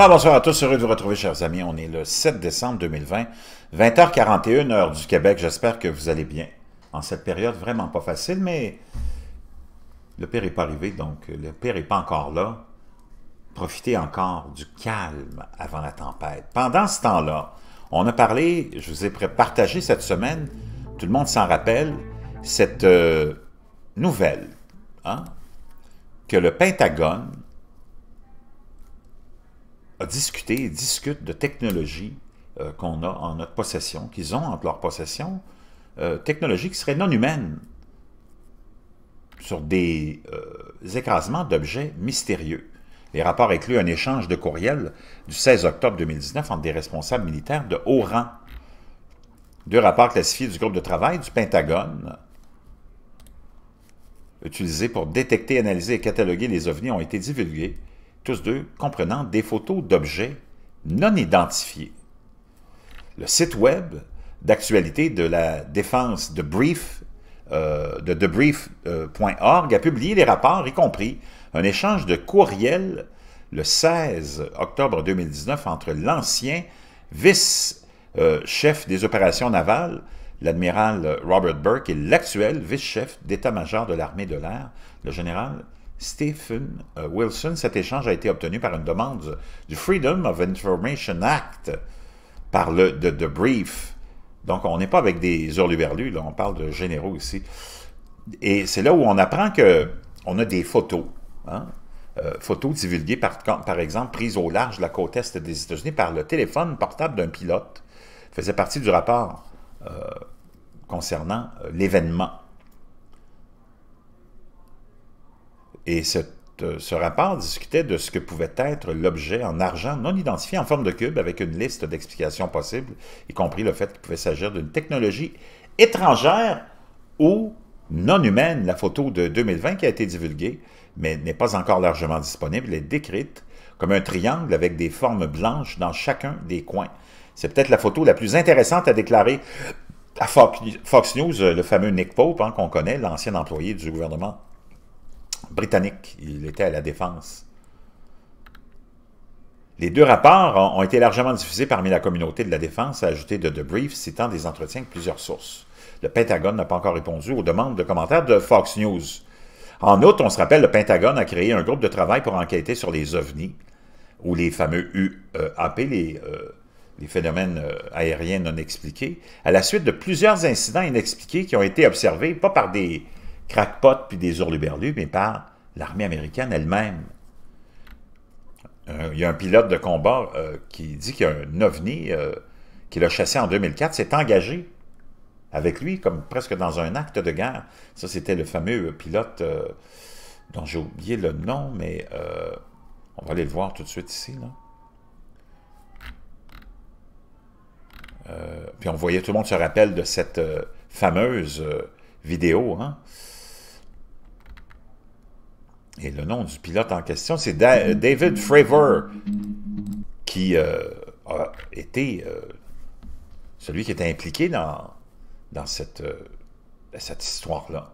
Alors, bonsoir à tous. Heureux de vous retrouver, chers amis. On est le 7 décembre 2020, 20h41, heure du Québec. J'espère que vous allez bien en cette période vraiment pas facile, mais le pire n'est pas arrivé, donc le pire n'est pas encore là. Profitez encore du calme avant la tempête. Pendant ce temps-là, on a parlé, je vous ai partagé cette semaine, tout le monde s'en rappelle, cette euh, nouvelle hein, que le Pentagone à discuter et discute de technologies euh, qu'on a en notre possession, qu'ils ont en leur possession, euh, technologies qui seraient non humaines, sur des euh, écrasements d'objets mystérieux. Les rapports incluent un échange de courriels du 16 octobre 2019 entre des responsables militaires de haut rang. Deux rapports classifiés du groupe de travail du Pentagone, utilisés pour détecter, analyser et cataloguer les ovnis ont été divulgués comprenant des photos d'objets non identifiés. Le site web d'actualité de la défense de Brief, euh, debrief.org euh, a publié les rapports, y compris un échange de courriels le 16 octobre 2019 entre l'ancien vice-chef euh, des opérations navales, l'admiral Robert Burke, et l'actuel vice-chef d'état-major de l'armée de l'air, le général Stephen euh, Wilson. Cet échange a été obtenu par une demande du, Freedom of Information Act par le de, Brief. Donc, on n'est pas avec des hurluberlus, là, on parle de généraux ici. Et c'est là où on apprend que on a des photos, hein. euh, photos divulguées par, par exemple prises au large de la côte est des États-Unis par le téléphone portable d'un pilote, faisait partie du rapport euh, concernant l'événement. Et euh, ce rapport discutait de ce que pouvait être l'objet en argent non identifié en forme de cube avec une liste d'explications possibles, y compris le fait qu'il pouvait s'agir d'une technologie étrangère ou non humaine. La photo de 2020 qui a été divulguée, mais n'est pas encore largement disponible, est décrite comme un triangle avec des formes blanches dans chacun des coins. C'est peut-être la photo la plus intéressante à déclarer à Fox News, le fameux Nick Pope hein, qu'on connaît, l'ancien employé du gouvernement britannique. Il était à la défense. Les deux rapports ont été largement diffusés parmi la communauté de la défense, a ajouté de Debrief, citant des entretiens de plusieurs sources. Le Pentagone n'a pas encore répondu aux demandes de commentaires de Fox News. En outre, on se rappelle, le Pentagone a créé un groupe de travail pour enquêter sur les ovnis, ou les fameux UAP, e euh, les phénomènes euh, aériens non expliqués, à la suite de plusieurs incidents inexpliqués qui ont été observés, pas par des crackpot puis des hurluberlus, mais par l'armée américaine elle-même. Euh, il y a un pilote de combat euh, qui dit qu'il y a un ovni euh, qui l'a chassé en 2004, s'est engagé avec lui, comme presque dans un acte de guerre. Ça, c'était le fameux pilote dont j'ai oublié le nom, mais on va aller le voir tout de suite ici. puis on voyait, tout le monde se rappelle de cette fameuse vidéo, hein? Et le nom du pilote en question, c'est David Fravor, qui euh, a été euh, celui qui était impliqué dans, dans cette, euh, cette histoire-là.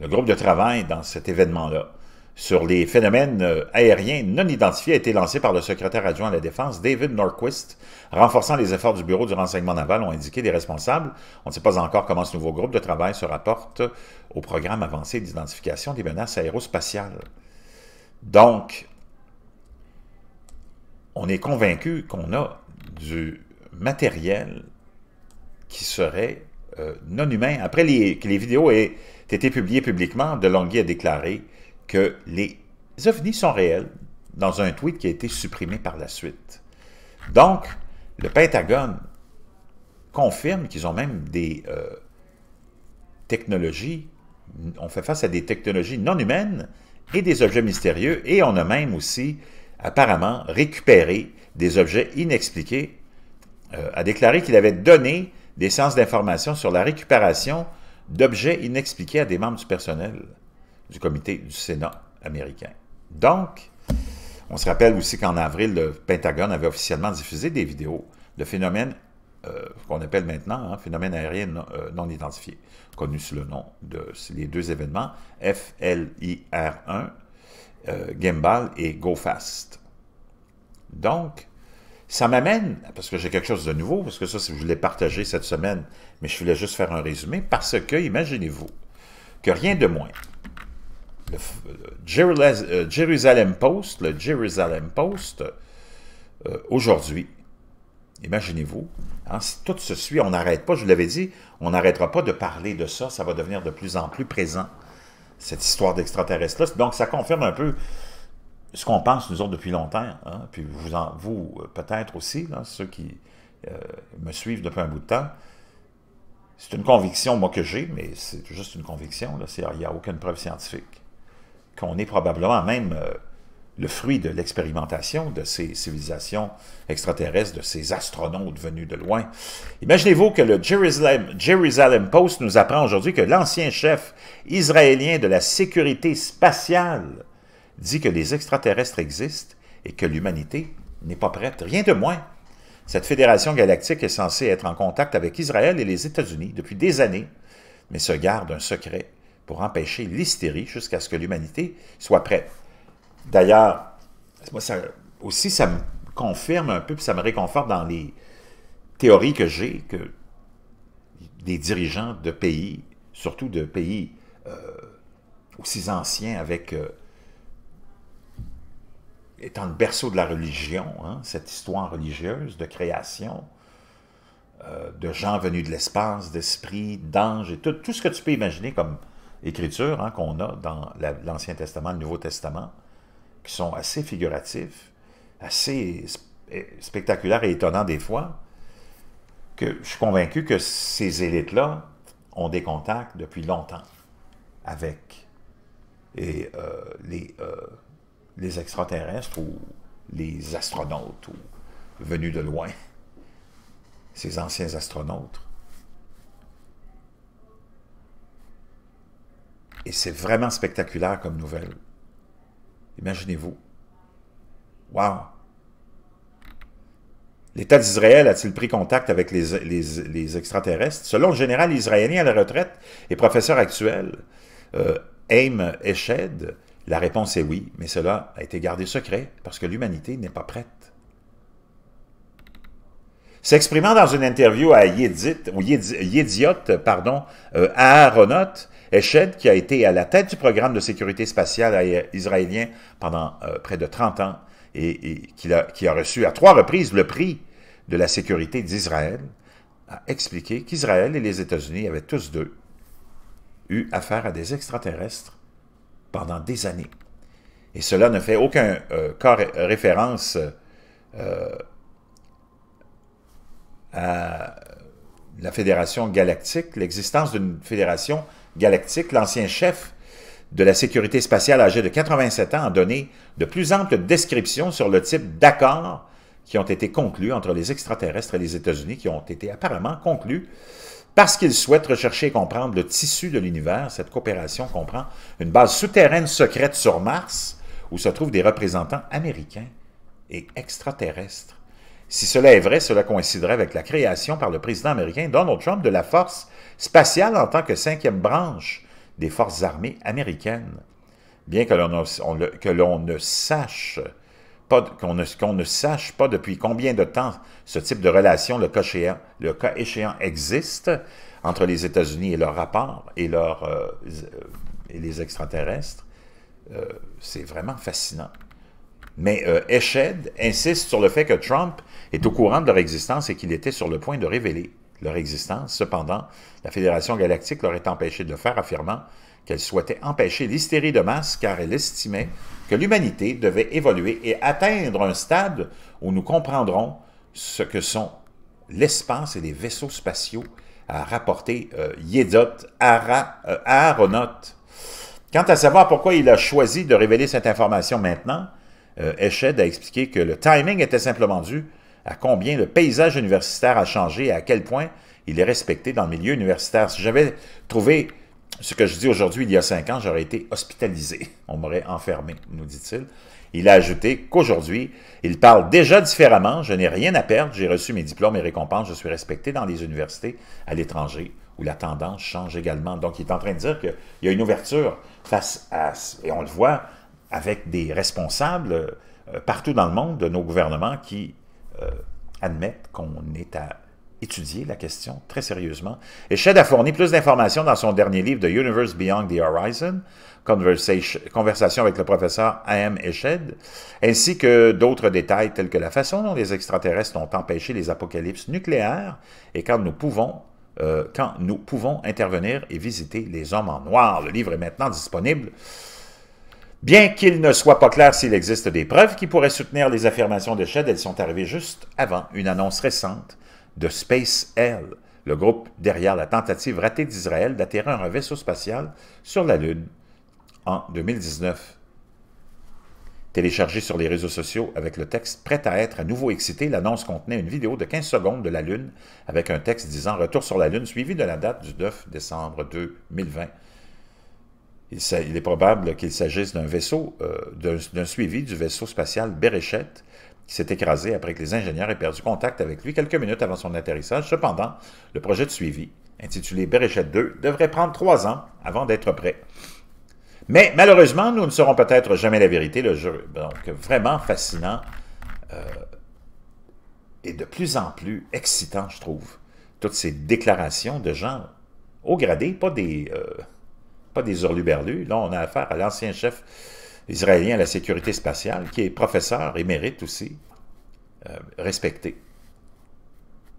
Le groupe de travail dans cet événement-là sur les phénomènes euh, aériens non identifiés a été lancé par le secrétaire adjoint à la Défense, David Norquist, renforçant les efforts du Bureau du renseignement naval, ont indiqué des responsables. On ne sait pas encore comment ce nouveau groupe de travail se rapporte au programme avancé d'identification des menaces aérospatiales. Donc, on est convaincu qu'on a du matériel qui serait euh, non humain. Après que les vidéos aient été publiées publiquement, Delonghi a déclaré que les ovnis sont réels dans un tweet qui a été supprimé par la suite. Donc, le Pentagone confirme qu'ils ont même des euh, technologies, on fait face à des technologies non humaines et des objets mystérieux, et on a même aussi apparemment récupéré des objets inexpliqués, a euh, déclaré qu'il avait donné des sens d'information sur la récupération d'objets inexpliqués à des membres du personnel du comité du Sénat américain. Donc, on se rappelle aussi qu'en avril, le Pentagone avait officiellement diffusé des vidéos de phénomènes euh, qu'on appelle maintenant hein, phénomènes phénomène aérien euh, non, identifiés, connus identifié, connu sous le nom de les deux événements FLIR1, euh, Gimbal et GoFast. Donc, ça m'amène, parce que j'ai quelque chose de nouveau, parce que ça, je voulais partager cette semaine, mais je voulais juste faire un résumé, parce que, imaginez-vous, que rien de moins le, Jerusalem euh, Post, le Jerusalem Post, euh, aujourd'hui, imaginez-vous, hein, si tout se suit, on n'arrête pas, je vous l'avais dit, on n'arrêtera pas de parler de ça, ça va devenir de plus en plus présent, cette histoire d'extraterrestres-là. Donc, ça confirme un peu ce qu'on pense, nous autres, depuis longtemps, hein. puis vous, vous peut-être aussi, ceux qui euh, me suivent depuis un bout de temps, c'est une conviction, moi, que j'ai, mais c'est juste une conviction. Il n'y a aucune preuve scientifique qu'on est probablement même euh, le fruit de l'expérimentation de ces civilisations extraterrestres, de ces astronautes venus de loin. Imaginez-vous que le Jerusalem, Jerusalem Post nous apprend aujourd'hui que l'ancien chef israélien de la sécurité spatiale dit que les extraterrestres existent et que l'humanité n'est pas prête. Rien de moins. Cette fédération galactique est censée être en contact avec Israël et les États-Unis depuis des années, mais se garde un secret pour empêcher l'hystérie jusqu'à ce que l'humanité soit prête. D'ailleurs, moi, ça, aussi, ça me confirme un peu, puis ça me réconforte dans les théories que j'ai, que des dirigeants de pays, surtout de pays euh, aussi anciens, avec euh, étant le berceau de la religion, hein, cette histoire religieuse de création, euh, de gens venus de l'espace, d'esprit, d'anges, et tout, tout, ce que tu peux imaginer comme écritures hein, qu'on a dans l'Ancien Testament, le Nouveau Testament, qui sont assez figuratifs, assez eh, spectaculaires et étonnants des fois, que je suis convaincu que ces élites-là ont des contacts depuis longtemps avec euh, les, euh, les extraterrestres ou les astronautes venus de loin, ces anciens astronautes Et c'est vraiment spectaculaire comme nouvelle. Imaginez-vous. Wow! L'État d'Israël a-t-il pris contact avec les, extraterrestres? Selon le général israélien à la retraite et professeur actuel, euh, Aim Eshed, la réponse est oui, mais cela a été gardé secret parce que l'humanité n'est pas prête. S'exprimant dans une interview à Yedit, ou Yediot, pardon, euh, à Aronot, Eshed, qui a été à la tête du programme de sécurité spatiale israélien pendant euh, près de 30 ans et, qui, a, reçu à trois reprises le prix de la sécurité d'Israël, a expliqué qu'Israël et les États-Unis avaient tous deux eu affaire à des extraterrestres pendant des années. Et cela ne fait aucun euh, cas référence euh, à la Fédération galactique, l'existence d'une fédération Galactique, l'ancien chef de la sécurité spatiale âgé de 87 ans a donné de plus amples descriptions sur le type d'accords qui ont été conclus entre les extraterrestres et les États-Unis, qui ont été apparemment conclus parce qu'ils souhaitent rechercher et comprendre le tissu de l'univers. Cette coopération comprend une base souterraine secrète sur Mars où se trouvent des représentants américains et extraterrestres. Si cela est vrai, cela coïnciderait avec la création par le président américain Donald Trump de la force spatiale en tant que cinquième branche des forces armées américaines. Bien que l'on ne sache pas qu'on ne, sache pas depuis combien de temps ce type de relation, le cas échéant, existe entre les États-Unis et leurs rapports et, euh, les extraterrestres, euh, c'est vraiment fascinant. Mais euh, Eshed insiste sur le fait que Trump est au courant de leur existence et qu'il était sur le point de révéler leur existence. Cependant, la Fédération galactique leur est empêchée de le faire, affirmant qu'elle souhaitait empêcher l'hystérie de masse car elle estimait que l'humanité devait évoluer et atteindre un stade où nous comprendrons ce que sont l'espace et les vaisseaux spatiaux, À rapporter euh, Yedot Ara, euh, Quant à savoir pourquoi il a choisi de révéler cette information maintenant, euh, a expliqué que le timing était simplement dû à combien le paysage universitaire a changé et à quel point il est respecté dans le milieu universitaire. Si j'avais trouvé ce que je dis aujourd'hui il y a cinq ans, j'aurais été hospitalisé. On m'aurait enfermé, nous dit-il. Il a ajouté qu'aujourd'hui, il parle déjà différemment. Je n'ai rien à perdre. J'ai reçu mes diplômes et récompenses. Je suis respecté dans les universités à l'étranger où la tendance change également. Donc, il est en train de dire qu'il y a une ouverture face à, et on le voit, avec des responsables euh, partout dans le monde de nos gouvernements qui euh, admettent qu'on est à étudier la question très sérieusement. Et a fourni plus d'informations dans son dernier livre The Universe Beyond the Horizon, Conversation avec le professeur A.M. Eshed, ainsi que d'autres détails tels que la façon dont les extraterrestres ont empêché les apocalypses nucléaires et quand nous pouvons euh, quand nous pouvons intervenir et visiter les hommes en noir. Le livre est maintenant disponible Bien qu'il ne soit pas clair s'il existe des preuves qui pourraient soutenir les affirmations de Shedd, elles sont arrivées juste avant une annonce récente de Space SpaceL, le groupe derrière la tentative ratée d'Israël d'atterrir un vaisseau spatial sur la Lune en 2019. Téléchargée sur les réseaux sociaux avec le texte Prêt à être à nouveau excité, l'annonce contenait une vidéo de 15 secondes de la Lune avec un texte disant Retour sur la Lune suivi de la date du 9 décembre 2020 il, est probable qu'il s'agisse d'un vaisseau, euh, d'un suivi du vaisseau spatial Béréchette qui s'est écrasé après que les ingénieurs aient perdu contact avec lui quelques minutes avant son atterrissage. Cependant, le projet de suivi, intitulé Béréchette 2, devrait prendre trois ans avant d'être prêt. Mais malheureusement, nous ne saurons peut-être jamais la vérité. Le jeu, donc vraiment fascinant euh, et de plus en plus excitant, je trouve. Toutes ces déclarations de gens haut gradés, pas des... Euh, pas des hurluberlus. Là, on a affaire à l'ancien chef israélien à la sécurité spatiale, qui est professeur et mérite aussi euh, respecté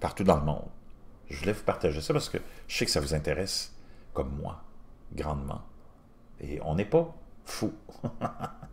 partout dans le monde. Je voulais vous partager ça parce que je sais que ça vous intéresse, comme moi, grandement. Et on n'est pas fou.